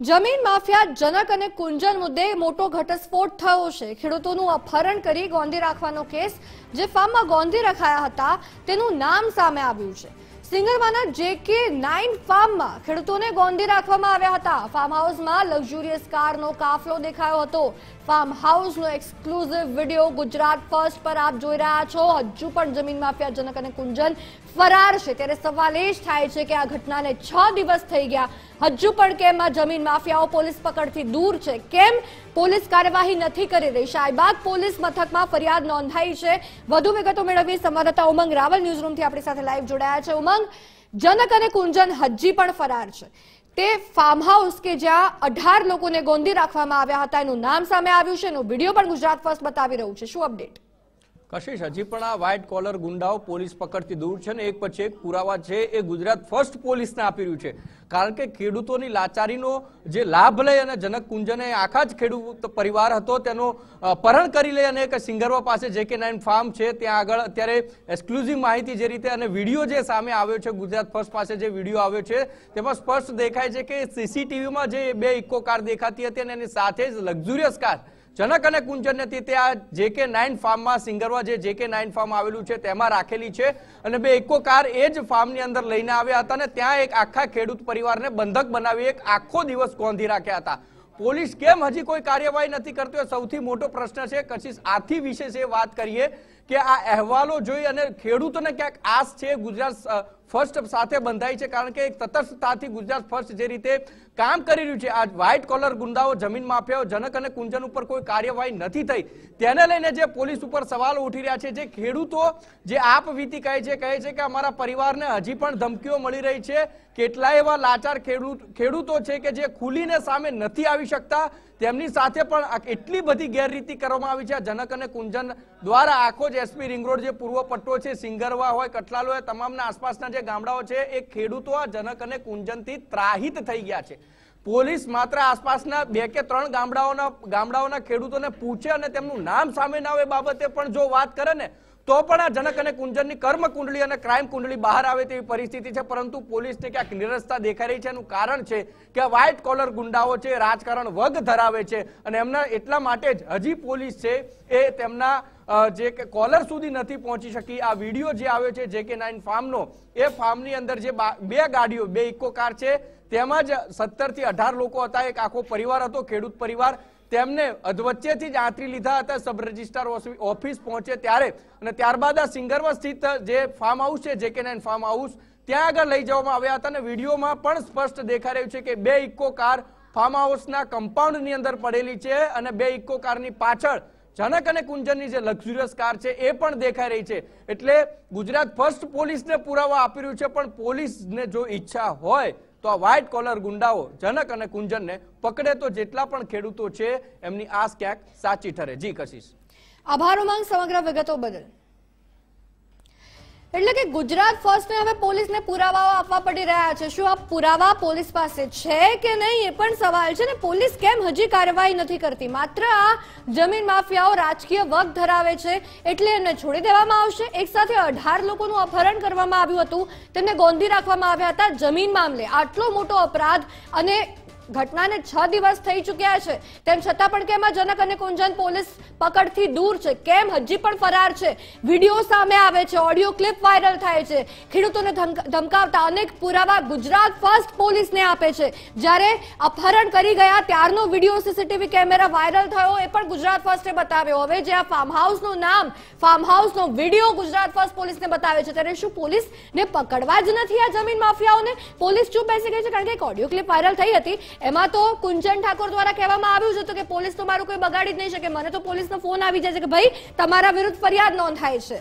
જમીન માફિયા જનક અને કુંજન મુદ્દે મોટો ઘટસ્ફોટ થયો છે ખેડૂતોનું અપહરણ કરી ગોંધી રાખવાનો કેસ જે ફાર્મમાં ગોંધી રખાયા હતા તેનું નામ સામે આવ્યું છે સિંગરવાના જેકે નાઇન ફાર્મમાં ખેડૂતોને ગોંધી રાખવામાં આવ્યા હતા ફાર્મ હાઉસમાં લક્ઝુરિયસ કારનો કાફલો દેખાયો હતો ફાર્મ હાઉસનો એક્સક્લુઝિવ વિડીયો ગુજરાત ફર્સ્ટ પર આપ જોઈ રહ્યા છો હજુ પણ જમીન માફિયાજનક અને કુંજન ફરાર છે ત્યારે સવાલ એ જ થાય છે કે આ ઘટનાને છ દિવસ થઈ ગયા હજુ પણ કેમ આ જમીન માફિયાઓ પોલીસ પકડથી દૂર છે કેમ પોલીસ કાર્યવાહી નથી કરી રહી શાહીબાગ પોલીસ મથકમાં ફરિયાદ નોંધાઈ છે વધુ વિગતો મેળવી સંવાદદાતા ઉમંગ રાવલ ન્યૂઝરૂમથી આપણી સાથે લાઈવ જોડાયા છે ઉમંગ જનક અને કુંજન હજી પણ ફરાર છે તે ફાર્મ હાઉસ કે જ્યાં અઢાર લોકોને ગોંધી રાખવામાં આવ્યા હતા એનું નામ સામે આવ્યું છે એનો વિડીયો પણ ગુજરાત ફર્સ્ટ બતાવી રહ્યું છે શું અપડેટ કશિશ હજી પણ આ વ્હાઇટ કોલર ગુંડાઓ પોલીસ પકડતી દૂર છે ને એક પછી એક પુરાવા છે એ ગુજરાત ફર્સ્ટ પોલીસને આપી રહ્યું છે કારણ કે ખેડૂતોની લાચારીનો જે લાભ લઈ અને જનક કુંજને આખા જ ખેડૂત પરિવાર હતો તેનો પરણ કરી લઈ અને એક સિંગરવા પાસે જે જેકે નાઇન ફાર્મ છે ત્યાં આગળ અત્યારે એક્સક્લુઝિવ માહિતી જે રીતે અને વિડીયો જે સામે આવ્યો છે ગુજરાત ફર્સ્ટ પાસે જે વિડીયો આવ્યો છે તેમાં સ્પષ્ટ દેખાય છે કે સીસીટીવીમાં જે બે ઇકો કાર દેખાતી હતી અને એની સાથે જ લક્ઝુરિયસ કાર જનક અને કુંજન હતી તે આ જે કે નાઇન ફાર્મમાં સિંગરવા જે જે કે નાઇન ફાર્મ આવેલું છે તેમાં રાખેલી છે અને બે એકો કાર એ જ ફાર્મની અંદર લઈને આવ્યા હતા અને ત્યાં એક આખા ખેડૂત પરિવારને બંધક બનાવી એક આખો દિવસ ગોંધી રાખ્યા હતા પોલીસ કેમ હજી કોઈ કાર્યવાહી નથી કરતો એ સૌથી મોટો પ્રશ્ન છે કશિશ આથી વિશે વાત કરીએ કે આ અહેવાલો જોઈ અને ખેડૂતોને ક્યાંક આશ છે ગુજરાત ફર્સ્ટ સાથે બંધાય છે કારણ કે એક તટસ્થતાથી ગુજરાત ફર્સ્ટ જે રીતે કામ કરી રહ્યું છે આ વ્હાઇટ કોલર ગુંડાઓ જમીન માફિયાઓ જનક અને કુંજન ઉપર કોઈ કાર્યવાહી નથી થઈ તેને લઈને જે પોલીસ ઉપર સવાલો ઉઠી રહ્યા છે જે ખેડૂતો જે આપવીતી કહે છે કહે છે કે અમારા પરિવારને હજી પણ ધમકીઓ મળી રહી છે કેટલાય એવા લાચાર ખેડૂત ખેડૂતો છે કે જે ખુલીને સામે નથી આવી શકતા તેમની સાથે પણ એટલી બધી ગેરરીતિ કરવામાં આવી છે જનક અને કુંજન દ્વારા આખો જ એસપી રિંગ રોડ જે પૂર્વ પટ્ટો છે સિંગરવા હોય કટલાલ હોય તમામના આસપાસના જે ગામડાઓ છે એ ખેડૂતો આ જનક અને કુંજનથી ત્રાહિત થઈ ગયા છે પોલીસ માત્ર આસપાસના બે કે ત્રણ ગામડાઓના ગામડાઓના ખેડૂતોને પૂછે અને તેમનું નામ સામે ના આવે બાબતે પણ જો વાત કરે ને તો પણ આ જનક અને કુંજનની કર્મ કુંડળી અને ક્રાઇમ કુંડળી બહાર આવે તેવી પરિસ્થિતિ છે પરંતુ પોલીસને ક્યાંક નિરસતા દેખાઈ રહી છે એનું કારણ છે કે વ્હાઇટ કોલર ગુંડાઓ છે રાજકારણ વગ ધરાવે છે અને એમના એટલા માટે જ હજી પોલીસ છે એ તેમના જે કોલર સુધી નથી પહોંચી શકી આ વિડીયો જે આવ્યો છે જેકે નાઇન ફાર્મનો એ ફાર્મની અંદર જે બે ગાડીઓ બે ઇકો કાર છે તેમાં જ સત્તરથી અઢાર લોકો હતા એક આખો પરિવાર હતો ખેડૂત પરિવાર તેમને અધવચ્ચેથી જ આંતરી લીધા હતા સબ રજિસ્ટ્રાર ઓફિસ પહોંચે ત્યારે અને ત્યારબાદ આ સિંગરમાં સ્થિત જે ફાર્મ હાઉસ છે જેકે નાઇન ફાર્મ હાઉસ ત્યાં આગળ લઈ જવામાં આવ્યા હતા અને વિડીયોમાં પણ સ્પષ્ટ દેખાઈ રહ્યું છે કે બે ઇકો કાર ફાર્મ હાઉસના કમ્પાઉન્ડની અંદર પડેલી છે અને બે ઇકો કારની પાછળ જનક અને કુંજનની જે લક્ઝુરિયસ કાર છે એ પણ દેખાઈ રહી છે એટલે ગુજરાત ફર્સ્ટ પોલીસને પુરાવા આપી રહ્યું છે પણ પોલીસને જો ઈચ્છા હોય તો આ વ્હાઇટ કોલર ગુંડાઓ જનક અને કુંજનને પકડે તો જેટલા પણ ખેડૂતો છે એમની આસ ક્યાંક સાચી ઠરે જી કશીશ આભાર ઉમંગ સમગ્ર વિગતો બદલ એટલે કે ગુજરાત ફર્સ્ટને હવે પોલીસને પુરાવા આપવા પડી રહ્યા છે શું આ પુરાવા પોલીસ પાસે છે કે નહીં એ પણ સવાલ છે ને પોલીસ કેમ હજી કાર્યવાહી નથી કરતી માત્ર આ જમીન માફિયાઓ રાજકીય વગ ધરાવે છે એટલે એમને છોડી દેવામાં આવશે એક સાથે અઢાર લોકોનું અપહરણ કરવામાં આવ્યું હતું તેમને ગોંધી રાખવામાં આવ્યા હતા જમીન મામલે આટલો મોટો અપરાધ અને ઘટનાને છ દિવસ થઈ ચૂક્યા છે તેમ છતાં પણ કેમ જનક અને કુંજન પોલીસ પકડથી દૂર છે કેમ હજી પણ ફરાર છે વિડીયો સામે આવે છે ઓડિયો ક્લિપ વાયરલ થાય છે ખેડૂતોને ધમકાવતા અનેક પુરાવા ગુજરાત ફર્સ્ટ પોલીસને આપે છે જ્યારે અપહરણ કરી ગયા ત્યારનો વિડીયો સીસીટીવી કેમેરા વાયરલ થયો એ પણ ગુજરાત ફર્સ્ટે બતાવ્યો હવે જે આ ફાર્મ હાઉસનું નામ ફાર્મ હાઉસનો વિડીયો ગુજરાત ફર્સ્ટ પોલીસને બતાવે છે ત્યારે શું પોલીસને પકડવા જ નથી આ જમીન માફિયાઓને પોલીસ ચૂપ બેસી ગઈ છે કારણ કે એક ઓડિયો ક્લિપ વાયરલ થઈ હતી એમાં તો કુંચન ઠાકોર દ્વારા કહેવામાં આવ્યું છે તો કે પોલીસ તો મારું કોઈ બગાડી જ નહીં શકે મને તો પોલીસનો ફોન આવી જાય છે કે ભાઈ તમારા વિરુદ્ધ ફરિયાદ નોંધાય છે